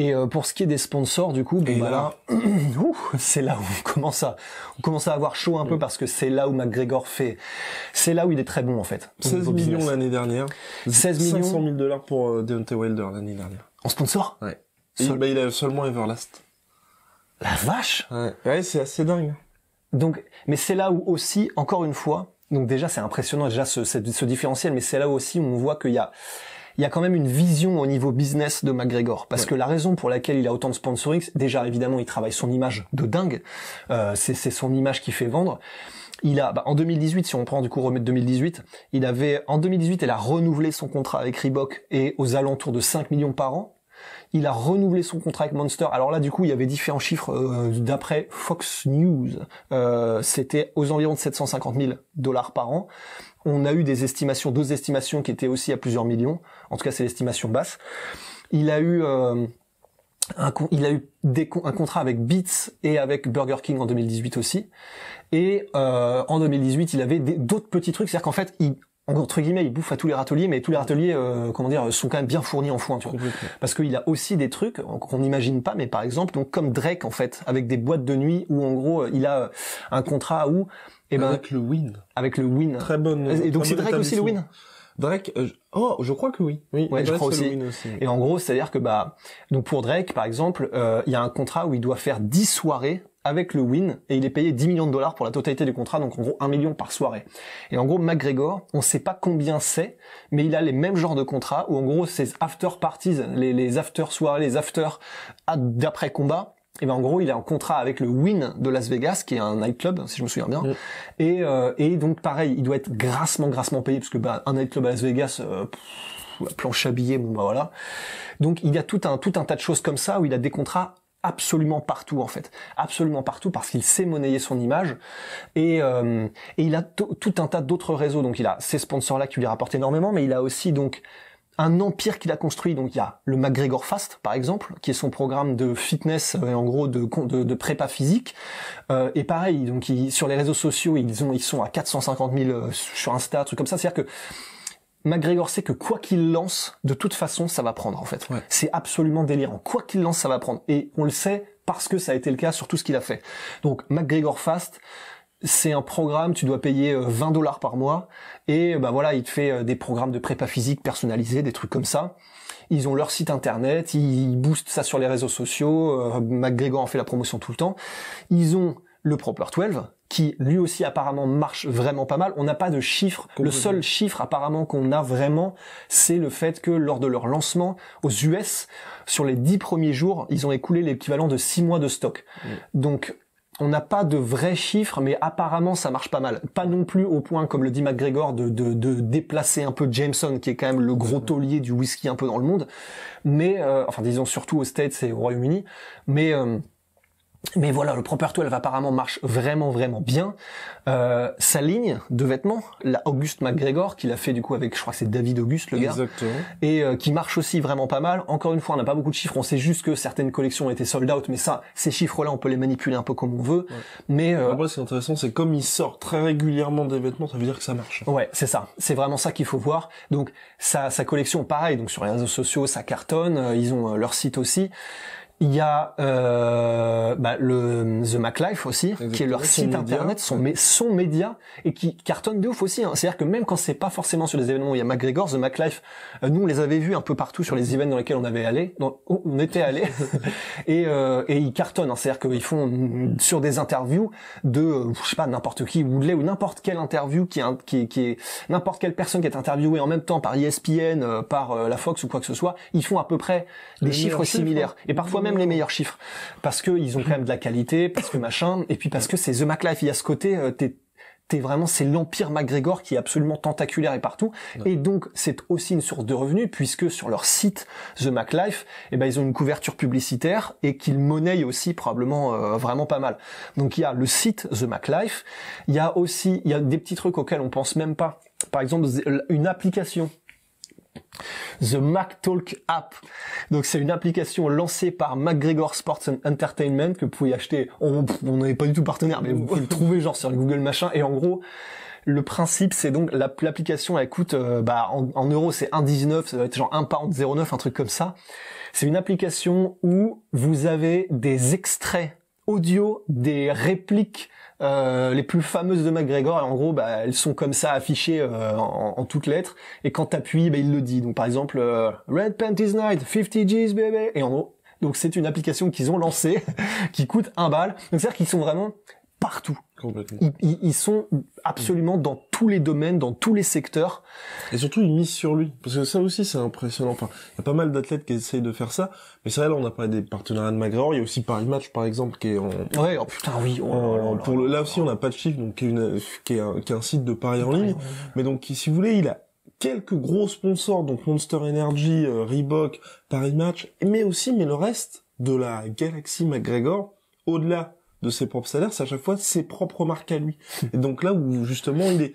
Et euh, pour ce qui est des sponsors, du coup, bon, bah c'est là où on commence à, on commence à avoir chaud un peu mm. parce que c'est là où McGregor fait, c'est là où il est très bon en fait. 16 millions l'année dernière. 16 millions. 500 000 dollars pour euh, Deontay Wilder l'année dernière. En sponsor Ouais. Seul... Bah, il a seulement Everlast. La vache Ouais, c'est assez dingue. Donc, mais c'est là où aussi, encore une fois, donc déjà c'est impressionnant déjà ce, ce, ce différentiel, mais c'est là aussi où on voit qu'il y a il y a quand même une vision au niveau business de McGregor. Parce que la raison pour laquelle il a autant de sponsoring, déjà évidemment, il travaille son image de dingue. Euh, c'est son image qui fait vendre. Il a, bah, en 2018, si on prend du coup remettre 2018, il avait en 2018, elle a renouvelé son contrat avec Reebok et aux alentours de 5 millions par an. Il a renouvelé son contrat avec Monster. Alors là, du coup, il y avait différents chiffres euh, d'après Fox News. Euh, c'était aux environs de 750 000 dollars par an. On a eu des estimations, d'autres estimations qui étaient aussi à plusieurs millions. En tout cas, c'est l'estimation basse. Il a eu euh, un, il a eu un contrat avec Beats et avec Burger King en 2018 aussi. Et en 2018, il avait d'autres petits trucs. C'est-à-dire qu'en fait, il, entre guillemets, il bouffe à tous les râteliers, mais tous les râteliers, euh, comment dire, sont quand même bien fournis en foin, tu vois. Parce qu'il a aussi des trucs qu'on n'imagine pas, mais par exemple, donc comme Drake en fait, avec des boîtes de nuit où en gros euh, il a euh, un contrat où, eh ben, avec le Win, avec le Win, très bonne. Et donc c'est Drake aussi le Win. Drake, oh, je crois que oui. Oui, je crois aussi. Et en gros, c'est-à-dire que bah, donc pour Drake, par exemple, il y a un contrat où il doit faire 10 soirées avec le win et il est payé 10 millions de dollars pour la totalité du contrat, donc en gros 1 million par soirée. Et en gros, McGregor, on sait pas combien c'est, mais il a les mêmes genres de contrats où en gros ses after parties, les, after soirées, les after d'après combat, et eh ben en gros, il est en contrat avec le Win de Las Vegas, qui est un nightclub, si je me souviens bien. Mm. Et, euh, et donc pareil, il doit être grassement, grassement payé, parce que bah, un nightclub à Las Vegas, euh, planche à billets, bon bah voilà. Donc il y a tout un tout un tas de choses comme ça où il a des contrats absolument partout en fait, absolument partout parce qu'il sait monnayer son image et, euh, et il a tout un tas d'autres réseaux. Donc il a ces sponsors là qui lui rapportent énormément, mais il a aussi donc un empire qu'il a construit. Donc il y a le McGregor Fast, par exemple, qui est son programme de fitness euh, et en gros de, de, prépa physique. Euh, et pareil, donc sur les réseaux sociaux, ils ont ils sont à 450 000 sur Insta, truc comme ça. C'est-à-dire que McGregor sait que quoi qu'il lance, de toute façon, ça va prendre en fait. C'est absolument délirant. Quoi qu'il lance, ça va prendre. Et on le sait parce que ça a été le cas sur tout ce qu'il a fait. Donc McGregor Fast, c'est un programme, tu dois payer 20 euh, dollars par mois et bah voilà, il te fait euh, des programmes de prépa physique personnalisés, des trucs comme ça. Ils ont leur site internet, ils boostent ça sur les réseaux sociaux, euh, McGregor en fait la promotion tout le temps. Ils ont le Proper 12, qui lui aussi apparemment marche vraiment pas mal. On n'a pas de chiffres. Le seul chiffre apparemment qu'on a vraiment, c'est le fait que lors de leur lancement aux US, sur les dix premiers jours, ils ont écoulé l'équivalent de six mois de stock. Mm. Donc on n'a pas de vrais chiffres, mais apparemment ça marche pas mal. Pas non plus au point, comme le dit McGregor, de, déplacer un peu Jameson, qui est quand même le gros taulier du whisky un peu dans le monde, mais euh, enfin disons surtout aux States et au Royaume-Uni, mais euh, mais voilà, le Proper 12 apparemment marche vraiment vraiment bien. Euh, sa ligne de vêtements, la Auguste McGregor, qu'il a fait du coup avec, je crois que c'est David Auguste le gars, et euh, qui marche aussi vraiment pas mal. Encore une fois, on n'a pas beaucoup de chiffres, on sait juste que certaines collections ont été sold out, mais ça, ces chiffres-là, on peut les manipuler un peu comme on veut. Mais euh, après, est intéressant, c'est comme il sort très régulièrement des vêtements, ça veut dire que ça marche. Ouais, c'est ça. C'est vraiment ça qu'il faut voir. Donc sa, sa collection, pareil, donc sur les réseaux sociaux, ça cartonne. Euh, ils ont leur site aussi. Il y a euh, bah, le euh, The MacLife aussi, qui est leur site internet, son, son, média, et qui cartonne de ouf aussi. Hein. C'est-à-dire que même quand c'est pas forcément sur les événements où il y a McGregor, The MacLife, euh, nous on les avait vus un peu partout sur les événements dans lesquels on avait allé, dans, on était allé, et, euh, et ils cartonnent. Hein. C'est-à-dire qu'ils font mm, sur des interviews de, je sais pas, n'importe qui, Woodley ou n'importe quelle interview qui, qui, qui est n'importe quelle personne qui est interviewée en même temps par ESPN, par la Fox ou quoi que ce soit, ils font à peu près des chiffres similaires, hein. et parfois même même les meilleurs chiffres parce que ils ont quand même de la qualité, parce que machin, et puis parce que c'est The Life Il y a ce côté, euh, t'es vraiment c'est l'empire McGregor qui est absolument tentaculaire et partout et donc c'est aussi une source de revenus puisque sur leur site The Life et eh ben ils ont une couverture publicitaire et qu'ils monnaient aussi probablement euh, vraiment pas mal donc il y a le site The Mac Life il y a aussi il y a des petits trucs auxquels on pense même pas par exemple une application The Mac Talk App. Donc c'est une application lancée par McGregor Sports Entertainment que vous pouvez acheter. On n'est pas du tout partenaire, mais vous pouvez le trouver genre sur Google machin. Et en gros, le principe c'est donc l'application elle coûte euh, bah, en, euros c'est 1,19, ça doit être genre 1,09 09, un truc comme ça. C'est une application où vous avez des extraits audio des répliques euh, les plus fameuses de McGregor. Et en gros, bah, elles sont comme ça affichées euh, en, toutes lettres. Et quand t'appuies, bah, il le dit. Donc par exemple, euh, Red Panties Night, 50 G's baby. Et en gros, donc c'est une application qu'ils ont lancée qui coûte un bal. Donc c'est-à-dire qu'ils sont vraiment partout. Ils, sont absolument dans tous les domaines, dans tous les secteurs. Et surtout, ils misent sur lui. Parce que ça aussi, c'est impressionnant. Enfin, il y a pas mal d'athlètes qui essayent de faire ça. Mais c'est vrai, là, on a pas des partenariats de McGregor. Il y a aussi Paris Match, par exemple, qui est en... Ouais, oh putain, oui. Oh euh, pour le, là aussi, on n'a pas de chiffre, donc qui est, qui, est un, site de paris en ligne. Mais donc, si vous voulez, il a quelques gros sponsors, donc Monster Energy, euh, Reebok, Paris Match, mais aussi, mais le reste de la galaxie McGregor, au-delà de ses propres salaires, c'est à chaque fois ses propres marques à lui. Et donc là où justement il est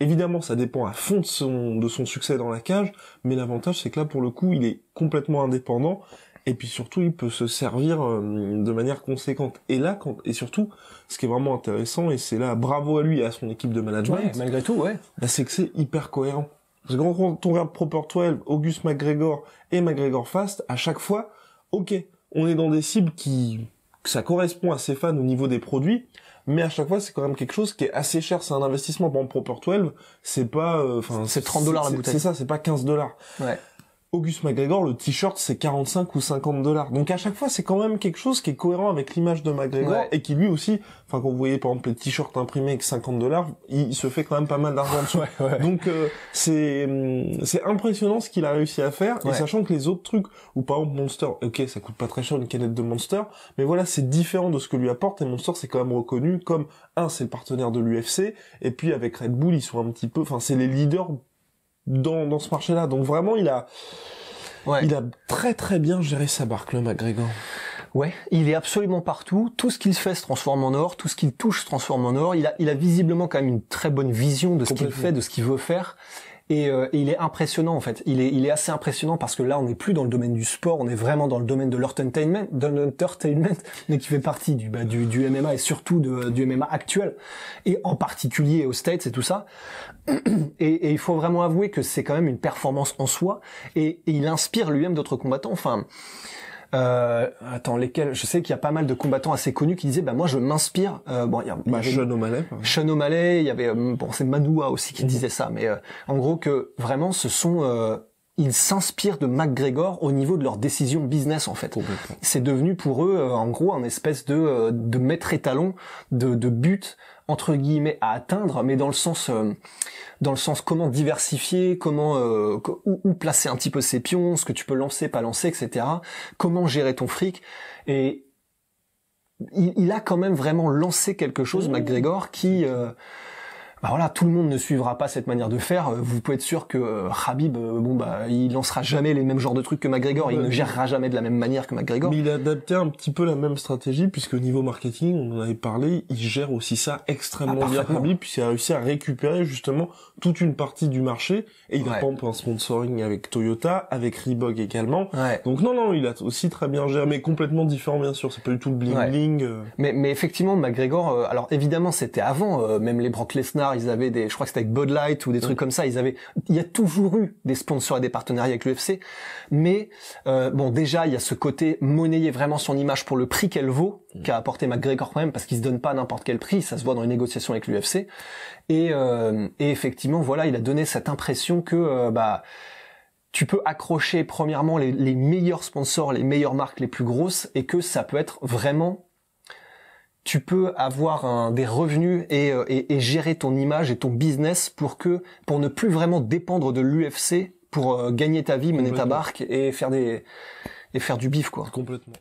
évidemment ça dépend à fond de son de son succès dans la cage, mais l'avantage c'est que là pour le coup il est complètement indépendant et puis surtout il peut se servir euh, de manière conséquente. Et là quand et surtout ce qui est vraiment intéressant et c'est là bravo à lui et à son équipe de management malgré tout ouais, c'est que c'est hyper cohérent. Parce que quand on regarde Proper 12, Auguste McGregor et McGregor Fast, à chaque fois, ok, on est dans des cibles qui ça correspond à ses fans au niveau des produits, mais à chaque fois c'est quand même quelque chose qui est assez cher, c'est un investissement. Bon, Proper 12, c'est pas, euh, enfin, c'est 30 dollars la bouteille. C'est ça, c'est pas 15 dollars. Ouais. August McGregor, le t-shirt c'est 45 ou 50 dollars. Donc à chaque fois c'est quand même quelque chose qui est cohérent avec l'image de McGregor et qui lui aussi, enfin quand vous voyez par exemple les t-shirts imprimés avec 50 dollars, il, se fait quand même pas mal d'argent ouais, Donc euh, c'est hum, c'est impressionnant ce qu'il a réussi à faire et sachant que les autres trucs, ou par exemple Monster, ok ça coûte pas très cher une canette de Monster, mais voilà c'est différent de ce que lui apporte et Monster c'est quand même reconnu comme un c'est le partenaire de l'UFC et puis avec Red Bull ils sont un petit peu, enfin c'est les leaders dans, dans ce marché-là. Donc vraiment, il a, il a très très bien géré sa barque, le McGregor. Ouais, il est absolument partout. Tout ce qu'il fait se transforme en or. Tout ce qu'il touche se transforme en or. Il a, il a visiblement quand même une très bonne vision de ce qu'il fait, de ce qu'il veut faire. Euh, et, il est impressionnant en fait. Il est, il est assez impressionnant parce que là, on n'est plus dans le domaine du sport, on est vraiment dans le domaine de l'entertainment, de l'entertainment, mais qui fait partie du, bah, du, MMA et surtout euh, du MMA actuel, et en particulier aux States et tout ça. Et, il faut vraiment avouer que c'est quand même une performance en soi, et, et il inspire lui-même d'autres combattants. Enfin, euh, attends, lesquels Je sais qu'il y a pas mal de combattants assez connus qui disaient, bah moi je m'inspire. Euh, bon, il y a, il y bah, avait euh, bon c'est Manoua aussi qui mhm. disait ça, mais euh, en gros que vraiment ce sont ils s'inspirent de McGregor au niveau de leur décision business en fait. C'est devenu pour eux euh, en gros un espèce de euh, de maître étalon de, de but entre guillemets à atteindre, mais dans le sens euh, dans le sens comment diversifier, comment où, placer un petit peu ses pions, ce que tu peux lancer, pas lancer, etc. Comment gérer ton fric et il, a quand même vraiment lancé quelque chose, McGregor, qui bah voilà, tout le monde ne suivra pas cette manière de faire. Euh, vous pouvez être sûr que euh, Habib, euh, bon bah, il lancera jamais les mêmes genres de trucs que McGregor. Il ne gérera jamais de la même manière que McGregor. Mais il a adapté un petit peu la même stratégie puisque au niveau marketing, on en avait parlé, il gère aussi ça extrêmement ah, bien. Habib, il a réussi à récupérer justement toute une partie du marché et il ouais. un sponsoring avec Toyota, avec Reebok également. Donc non non, il a aussi très bien géré mais complètement différent bien sûr, c'est pas du tout le bling bling. Euh. Mais mais effectivement McGregor euh, alors évidemment c'était avant euh, même les Brock Lesnar, ils avaient des je crois que c'était avec Bud Light ou des mm. trucs comme ça, ils avaient il y a toujours eu des sponsors et des partenariats avec l'UFC mais bon déjà il y a ce côté monnayer vraiment son image pour le prix qu'elle vaut mm. qu'a apporté McGregor quand même parce qu'il se donne pas n'importe quel prix, ça se voit dans les négociations avec l'UFC et et effectivement voilà, il a donné cette impression que euh, bah tu peux accrocher premièrement les, meilleurs sponsors, les meilleures marques, les plus grosses, et que ça peut être vraiment tu peux avoir des revenus euh, et, gérer ton image et ton business pour que pour ne plus vraiment dépendre de l'UFC pour euh, gagner ta vie, mener ta barque et faire des et faire du bif quoi. Complètement.